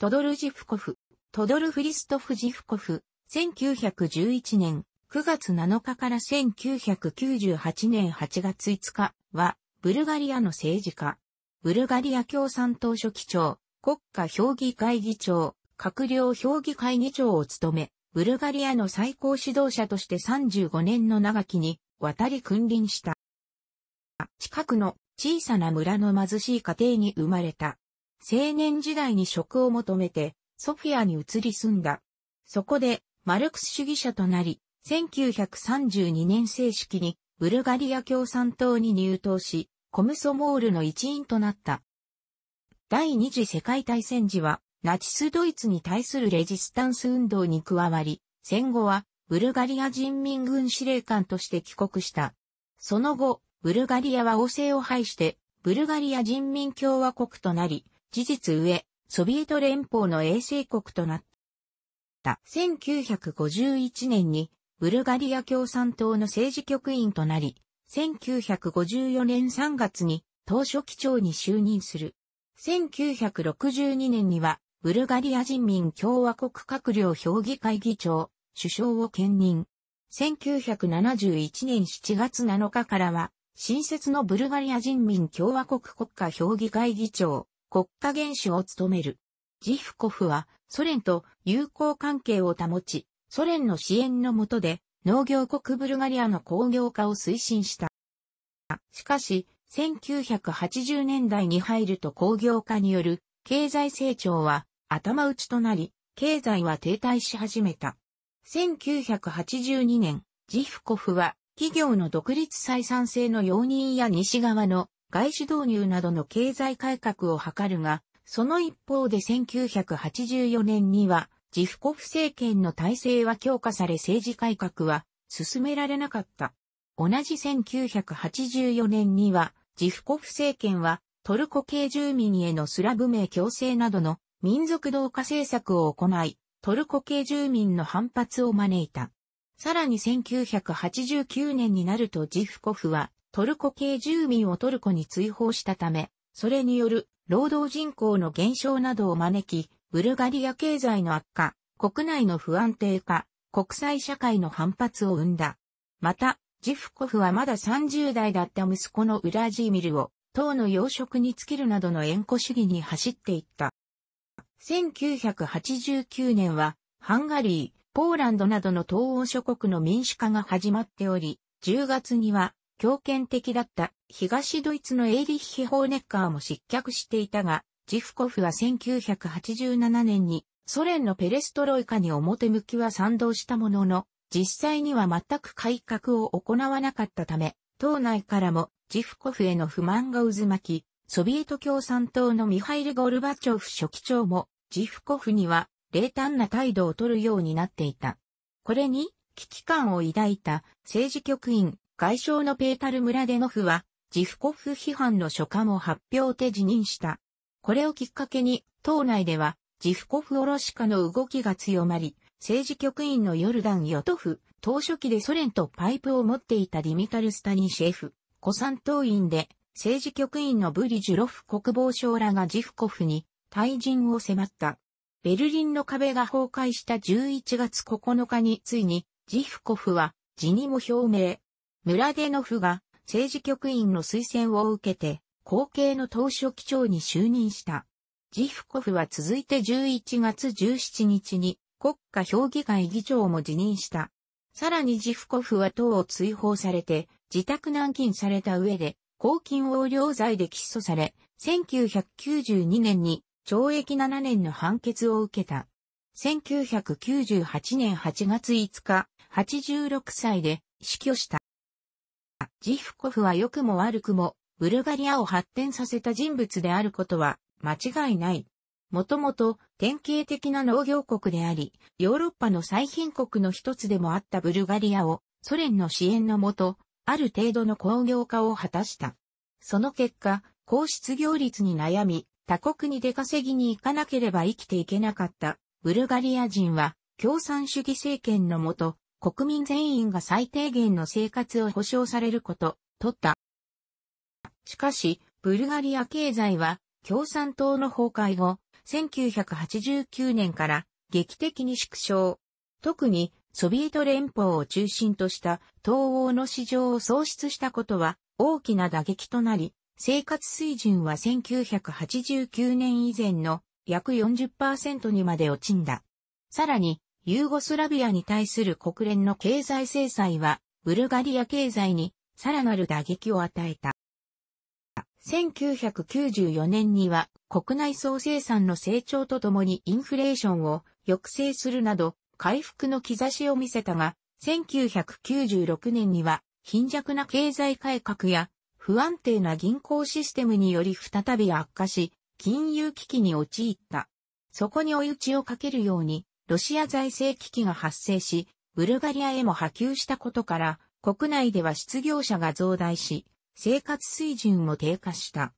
トドルジフコフ、トドルフリストフジフコフ、1911年9月7日から1998年8月5日は、ブルガリアの政治家、ブルガリア共産党書記長、国家評議会議長、閣僚評議会議長を務め、ブルガリアの最高指導者として35年の長きに渡り君臨した。近くの小さな村の貧しい家庭に生まれた。青年時代に職を求めて、ソフィアに移り住んだ。そこで、マルクス主義者となり、1932年正式に、ブルガリア共産党に入党し、コムソモールの一員となった。第二次世界大戦時は、ナチスドイツに対するレジスタンス運動に加わり、戦後は、ブルガリア人民軍司令官として帰国した。その後、ブルガリアは王政を廃して、ブルガリア人民共和国となり、事実上、ソビエト連邦の衛星国となった。1951年に、ブルガリア共産党の政治局員となり、1954年3月に、当初機長に就任する。1962年には、ブルガリア人民共和国閣僚評議会議長、首相を兼任。1971年7月7日からは、新設のブルガリア人民共和国国家評議会議長、国家元首を務める。ジフコフはソ連と友好関係を保ち、ソ連の支援の下で農業国ブルガリアの工業化を推進した。しかし、1980年代に入ると工業化による経済成長は頭打ちとなり、経済は停滞し始めた。1982年、ジフコフは企業の独立採算性の容認や西側の外資導入などの経済改革を図るが、その一方で1984年には、ジフコフ政権の体制は強化され政治改革は進められなかった。同じ1984年には、ジフコフ政権はトルコ系住民へのスラブ名強制などの民族同化政策を行い、トルコ系住民の反発を招いた。さらに1989年になるとジフコフはトルコ系住民をトルコに追放したため、それによる労働人口の減少などを招き、ブルガリア経済の悪化、国内の不安定化、国際社会の反発を生んだ。また、ジフコフはまだ30代だった息子のウラジーミルを、党の養殖に尽きるなどの縁故主義に走っていった。1989年は、ハンガリー、ポーランドなどの東欧諸国の民主化が始まっており、10月には強権的だった東ドイツのエイリッヒ・ホーネッカーも失脚していたが、ジフコフは1987年にソ連のペレストロイカに表向きは賛同したものの、実際には全く改革を行わなかったため、党内からもジフコフへの不満が渦巻き、ソビエト共産党のミハイル・ゴルバチョフ書記長も、ジフコフには冷淡な態度を取るようになっていた。これに危機感を抱いた政治局員外相のペータル・ムラデノフは、ジフコフ批判の書簡を発表で辞任した。これをきっかけに、党内では、ジフコフ・オロシカの動きが強まり、政治局員のヨルダン・ヨトフ、当初期でソ連とパイプを持っていたディミタル・スタニシェフ、古参党員で、政治局員のブリジュロフ国防相らがジフコフに退陣を迫った。ベルリンの壁が崩壊した11月9日についに、ジフコフは辞任を表明。ムラデノフが政治局員の推薦を受けて、後継の党書記長に就任した。ジフコフは続いて11月17日に国家評議会議長も辞任した。さらにジフコフは党を追放されて、自宅軟禁された上で、公金横領罪で起訴され、1992年に懲役7年の判決を受けた。1998年8月5日、86歳で死去した。ジフコフは良くも悪くも、ブルガリアを発展させた人物であることは間違いない。もともと典型的な農業国であり、ヨーロッパの最貧国の一つでもあったブルガリアをソ連の支援のもと、ある程度の工業化を果たした。その結果、高失業率に悩み、他国に出稼ぎに行かなければ生きていけなかったブルガリア人は共産主義政権のもと、国民全員が最低限の生活を保障されること、とった。しかし、ブルガリア経済は、共産党の崩壊後、1989年から劇的に縮小。特に、ソビエト連邦を中心とした東欧の市場を創出したことは大きな打撃となり、生活水準は1989年以前の約40%にまで落ちんだ。さらに、ユーゴスラビアに対する国連の経済制裁は、ブルガリア経済にさらなる打撃を与えた。1994年には国内総生産の成長とともにインフレーションを抑制するなど回復の兆しを見せたが、1996年には貧弱な経済改革や不安定な銀行システムにより再び悪化し、金融危機に陥った。そこに追い打ちをかけるように、ロシア財政危機が発生し、ブルガリアへも波及したことから、国内では失業者が増大し、生活水準も低下した。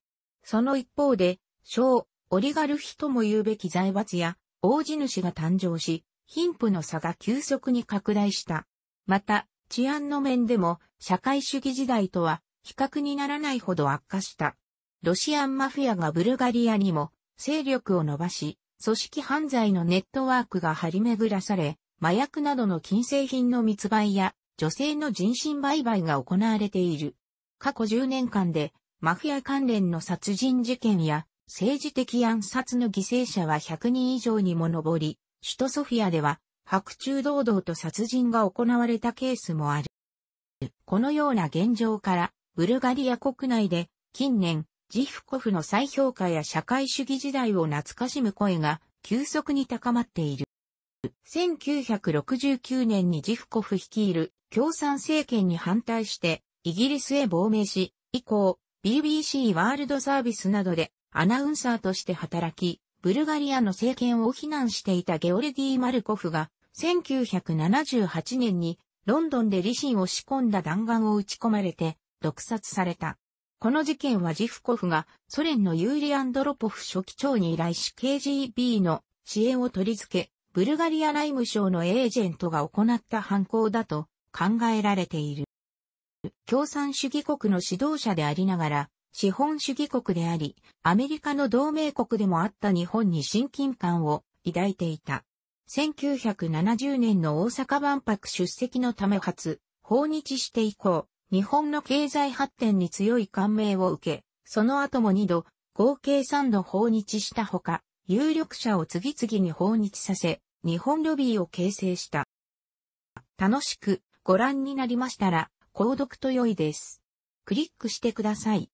その一方で、小、オリガルヒとも言うべき財閥や、大地主が誕生し、貧富の差が急速に拡大した。また、治安の面でも、社会主義時代とは、比較にならないほど悪化した。ロシアンマフィアがブルガリアにも、勢力を伸ばし、組織犯罪のネットワークが張り巡らされ、麻薬などの禁制品の密売や女性の人身売買が行われている。過去10年間でマフィア関連の殺人事件や政治的暗殺の犠牲者は100人以上にも上り、首都ソフィアでは白昼堂々と殺人が行われたケースもある。このような現状から、ブルガリア国内で近年ジフコフの再評価や社会主義時代を懐かしむ声が急速に高まっている。1969年にジフコフ率いる共産政権に反対してイギリスへ亡命し、以降 BBC ワールドサービスなどでアナウンサーとして働き、ブルガリアの政権を非難していたゲオルディ・マルコフが1978年にロンドンで理心を仕込んだ弾丸を撃ち込まれて毒殺された。この事件はジフコフがソ連のユーリ・アンドロポフ書記長に依頼し KGB の支援を取り付け、ブルガリア内務省のエージェントが行った犯行だと考えられている。共産主義国の指導者でありながら、資本主義国であり、アメリカの同盟国でもあった日本に親近感を抱いていた。1970年の大阪万博出席のため初、訪日して以降、日本の経済発展に強い感銘を受け、その後も2度、合計3度訪日したほか、有力者を次々に訪日させ、日本ロビーを形成した。楽しくご覧になりましたら、購読と良いです。クリックしてください。